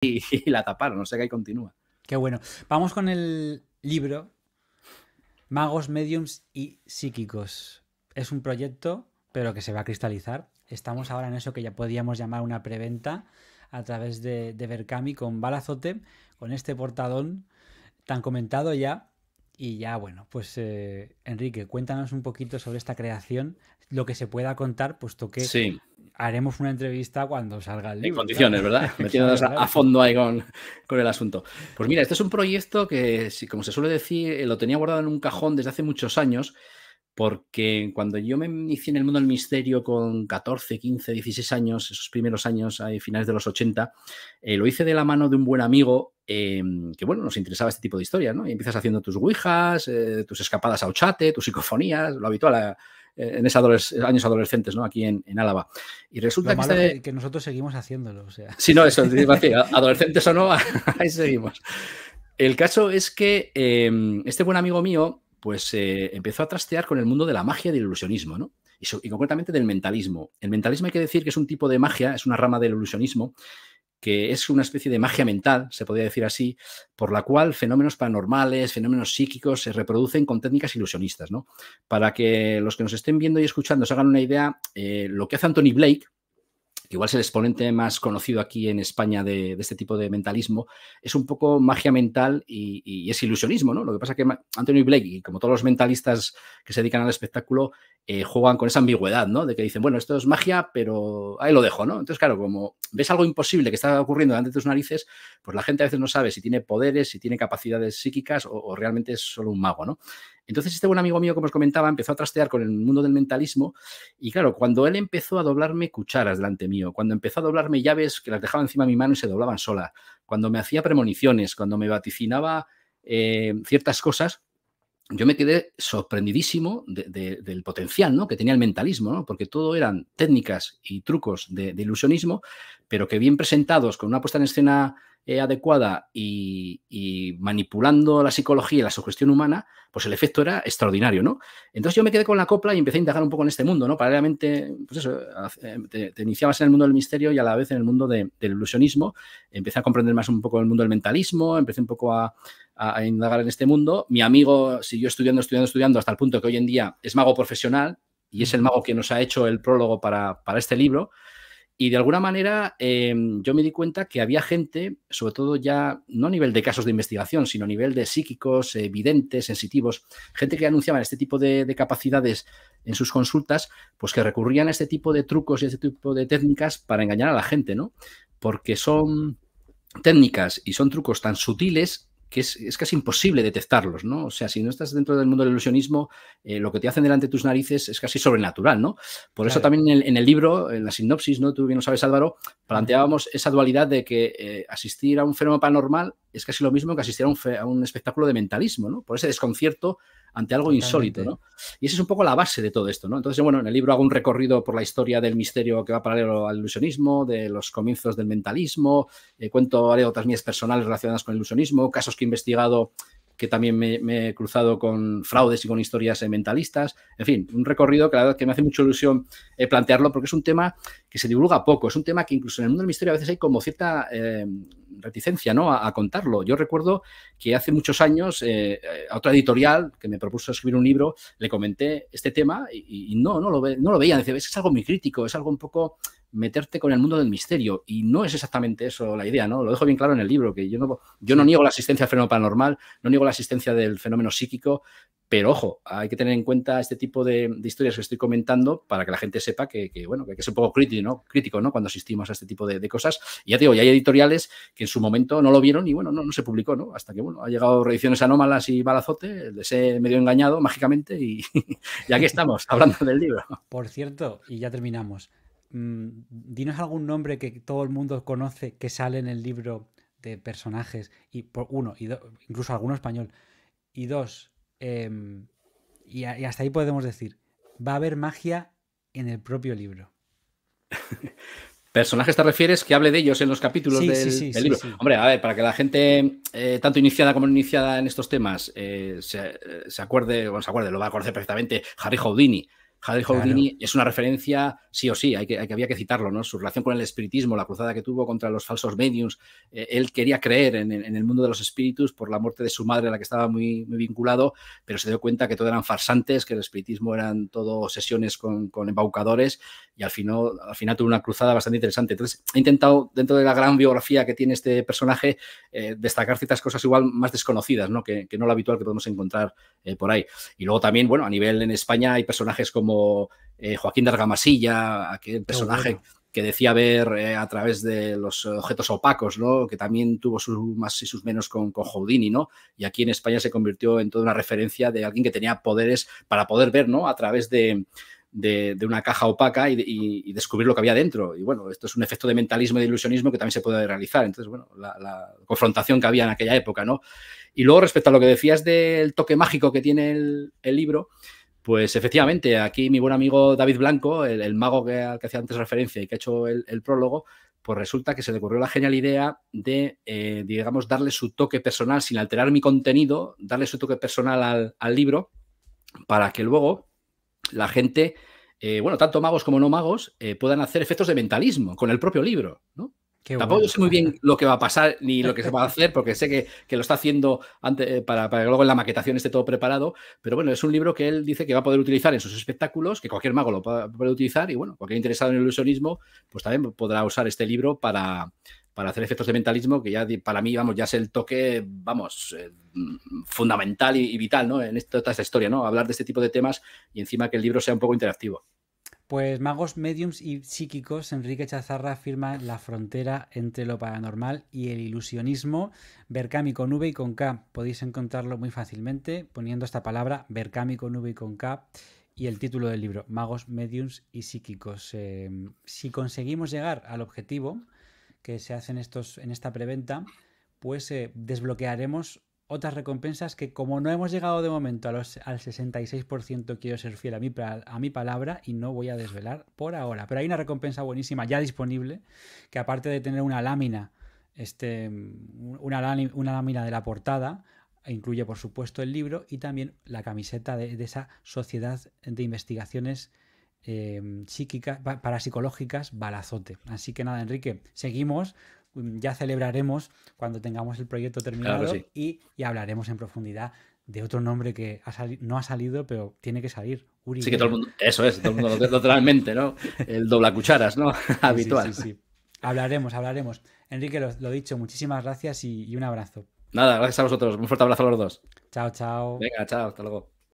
y, la taparon, no sé qué hay continúa. Qué bueno. Vamos con el libro Magos, Mediums y Psíquicos. Es un proyecto, pero que se va a cristalizar. Estamos ahora en eso que ya podíamos llamar una preventa a través de, de Berkami con Balazote, con este portadón tan comentado ya. Y ya, bueno, pues eh, Enrique, cuéntanos un poquito sobre esta creación, lo que se pueda contar, puesto que sí haremos una entrevista cuando salga el libro. En condiciones, ¿verdad? Metiéndonos a, fondo ahí con, el asunto. Pues mira, este es un proyecto que, como se suele decir, eh, lo tenía guardado en un cajón desde hace muchos años, porque cuando yo me inicié en el mundo del misterio con 14, 15, 16 años, esos primeros años, finales de los 80, eh, lo hice de la mano de un buen amigo em, que, bueno, nos interesaba este tipo de historias, ¿no? Y empiezas haciendo tus ouijas, eh, tus escapadas a ochate, tus psicofonías, lo habitual a eh, en esos años adolescentes, ¿no? Aquí en, en Álava. Y resulta que, este que nosotros seguimos haciéndolo. O sea. Sí, no, eso, adolescentes o no, ahí seguimos. El caso es que em, este buen amigo mío, pues eh, empezó a trastear con el mundo de la magia y del ilusionismo, ¿no? y, concretamente del mentalismo. El mentalismo hay que decir que es un tipo de magia, es una rama del ilusionismo que es una especie de magia mental, se podría decir así, por la cual fenómenos paranormales, fenómenos psíquicos se reproducen con técnicas ilusionistas. ¿no? Para que los que nos estén viendo y escuchando se hagan una idea, eh, lo que hace Anthony Blake, que igual es el exponente más conocido aquí en España de, este tipo de mentalismo, es un poco magia mental y, es ilusionismo, ¿no? Lo que pasa es que Anthony Blake, como todos los mentalistas que se dedican al espectáculo, eh, juegan con esa ambigüedad, ¿no? De que dicen, bueno, esto es magia, pero ahí lo dejo, ¿no? Entonces, claro, como ves algo imposible que está ocurriendo delante de tus narices, pues la gente a veces no sabe si tiene poderes, si tiene capacidades psíquicas o, o realmente es solo un mago, ¿no? Entonces este buen amigo mío, como os comentaba, empezó a trastear con el mundo del mentalismo y claro, cuando él empezó a doblarme cucharas delante mío, cuando empezó a doblarme llaves que las dejaba encima de mi mano y se doblaban sola, cuando me hacía premoniciones, cuando me vaticinaba eh, ciertas cosas, yo me quedé sorprendidísimo del potencial ¿no? que tenía el mentalismo, porque todo eran técnicas y trucos de, ilusionismo, pero que bien presentados, con una puesta en escena eh, adecuada y, manipulando la psicología y la sugestión humana, pues el efecto era extraordinario, ¿no? Entonces yo me quedé con la copla y empecé a indagar un poco en este mundo, ¿no? Paralelamente, pues eso, eh, te, iniciabas en el mundo del misterio y a la vez en el mundo del ilusionismo, empecé a comprender más un poco el mundo del mentalismo, empecé un poco a, indagar en este mundo. Mi amigo siguió estudiando, estudiando, estudiando hasta el punto que hoy en día es mago profesional y es el mago que nos ha hecho el prólogo para, para este libro. Y de alguna manera em, yo me di cuenta que había gente, sobre todo ya no a nivel de casos de investigación, sino a nivel de psíquicos, evidentes, sensitivos, gente que anunciaban este tipo de, de, capacidades en sus consultas, pues que recurrían a este tipo de trucos y a este tipo de técnicas para engañar a la gente, ¿no? Porque son técnicas y son trucos tan sutiles que es, casi imposible detectarlos, ¿no? O sea, si no estás dentro del mundo del ilusionismo, eh, lo que te hacen delante de tus narices es casi sobrenatural, ¿no? Por eso también en el, libro, en la sinopsis, ¿no? Tú bien lo sabes, Álvaro, planteábamos esa dualidad de que eh, asistir a un fenómeno paranormal es casi lo mismo que asistir a un, a un espectáculo de mentalismo, ¿no? Por ese desconcierto ante algo insólito, ¿no? Y esa es un poco la base de todo esto, ¿no? Entonces, bueno, en el libro hago un recorrido por la historia del misterio que va paralelo al ilusionismo, de los comienzos del mentalismo, eh, Cuento cuento otras mías personales relacionadas con el ilusionismo, casos que he investigado que también me, he cruzado con fraudes y con historias eh, mentalistas. En fin, un recorrido que la verdad que me hace mucha ilusión eh, plantearlo porque es un tema que se divulga poco. Es un tema que incluso en el mundo del misterio a veces hay como cierta eh, reticencia ¿no? A, contarlo. Yo recuerdo que hace muchos años eh, eh, a otra editorial que me propuso escribir un libro le comenté este tema y, no, no lo, ve, no lo veían. Decía, es algo muy crítico, es algo un poco meterte con el mundo del misterio. Y no es exactamente eso la idea, ¿no? Lo dejo bien claro en el libro, que yo no, yo no niego la existencia del fenómeno paranormal, no niego la existencia del fenómeno psíquico, pero ojo, hay que tener en cuenta este tipo de, historias que estoy comentando para que la gente sepa que, bueno, que hay un poco crítico, crítico ¿no? cuando asistimos a este tipo de, cosas. Y ya te digo, hay editoriales que en su momento no lo vieron y bueno, no, se publicó, ¿no? Hasta que bueno, ha llegado reediciones anómalas y balazote, les he medio engañado mágicamente y, aquí estamos hablando del libro. Por cierto, y ya terminamos. Mm, dinos algún nombre que todo el mundo conoce que sale en el libro de personajes, y por uno, y incluso alguno español. Y dos, Em, y, hasta ahí podemos decir, va a haber magia en el propio libro. ¿Personajes te refieres que hable de ellos en los capítulos del, libro? Hombre, a ver, para que la gente, eh, tanto iniciada como no iniciada en estos temas, eh, eh, se, acuerde, bueno, se acuerde, lo va a conocer perfectamente Harry Houdini. Javier es una referencia, sí o sí, hay que, había que citarlo, ¿no? Su relación con el espiritismo, la cruzada que tuvo contra los falsos mediums. Eh, él quería creer en, el mundo de los espíritus por la muerte de su madre, a la que estaba muy, muy vinculado, pero se dio cuenta que todo eran farsantes, que el espiritismo eran todo sesiones con, embaucadores y al final, al tuvo una cruzada bastante interesante. Entonces, he intentado, dentro de la gran biografía que tiene este personaje, eh, destacar ciertas cosas igual más desconocidas, ¿no? Que, no lo habitual que podemos encontrar eh, por ahí. Y luego también, bueno, a nivel en España hay personajes como eh, Joaquín de Argamasilla, aquel personaje que decía ver eh, a través de los objetos opacos, ¿no? que también tuvo sus más y sus menos con, con ¿no? y aquí en España se convirtió en toda una referencia de alguien que tenía poderes para poder ver ¿no? a través de, una caja opaca y, descubrir lo que había dentro. Y bueno, esto es un efecto de mentalismo y de ilusionismo que también se puede realizar. Entonces, bueno, la, confrontación que había en aquella época, ¿no? Y luego, respecto a lo que decías del toque mágico que tiene el libro, pues efectivamente, aquí mi buen amigo David Blanco, el, mago que, al que hacía antes referencia y que ha hecho el, prólogo, pues resulta que se le ocurrió la genial idea de, eh, digamos, darle su toque personal, sin alterar mi contenido, darle su toque personal al, libro, para que luego la gente, eh, bueno, tanto magos como no magos, eh, puedan hacer efectos de mentalismo con el propio libro, ¿no? Tampoco sé muy bien lo que va a pasar ni lo que se va a hacer, porque sé que, lo está haciendo antes, eh, para, para, que luego en la maquetación esté todo preparado. Pero bueno, es un libro que él dice que va a poder utilizar en sus espectáculos, que cualquier mago lo puede utilizar. Y bueno, cualquier interesado en el ilusionismo, pues también podrá usar este libro para, para hacer efectos de mentalismo, que ya para mí, vamos, ya es el toque, vamos, eh, fundamental y, vital, ¿no? En esta, esta historia, ¿no? Hablar de este tipo de temas y encima que el libro sea un poco interactivo. Pues magos, mediums y psíquicos, Enrique Chazarra afirma la frontera entre lo paranormal y el ilusionismo. Berkami con V y con K. Podéis encontrarlo muy fácilmente poniendo esta palabra, Berkami con V y con K, y el título del libro, Magos, mediums y psíquicos. Em, si conseguimos llegar al objetivo que se hace en, estos, en esta preventa, pues eh, desbloquearemos otras recompensas que como no hemos llegado de momento a los, al 66% quiero ser fiel a mi, a mi palabra y no voy a desvelar por ahora. Pero hay una recompensa buenísima ya disponible que aparte de tener una lámina, este, una, una lámina de la portada, incluye por supuesto el libro y también la camiseta de, esa sociedad de investigaciones eh, psíquicas, parapsicológicas, balazote. Así que nada, Enrique, seguimos Mm, ya celebraremos cuando tengamos el proyecto terminado y, hablaremos en profundidad de otro nombre que ha no ha salido, pero tiene que salir. Uri sí, que todo el mundo, eso es, todo totalmente, ¿no? El dobla cucharas, ¿no? Habitual. Sí, hablaremos, hablaremos. Enrique, lo, dicho, muchísimas gracias y, y un abrazo. Nada, gracias a vosotros. Un fuerte abrazo a los dos. Chao, chao. Venga, chao, hasta luego.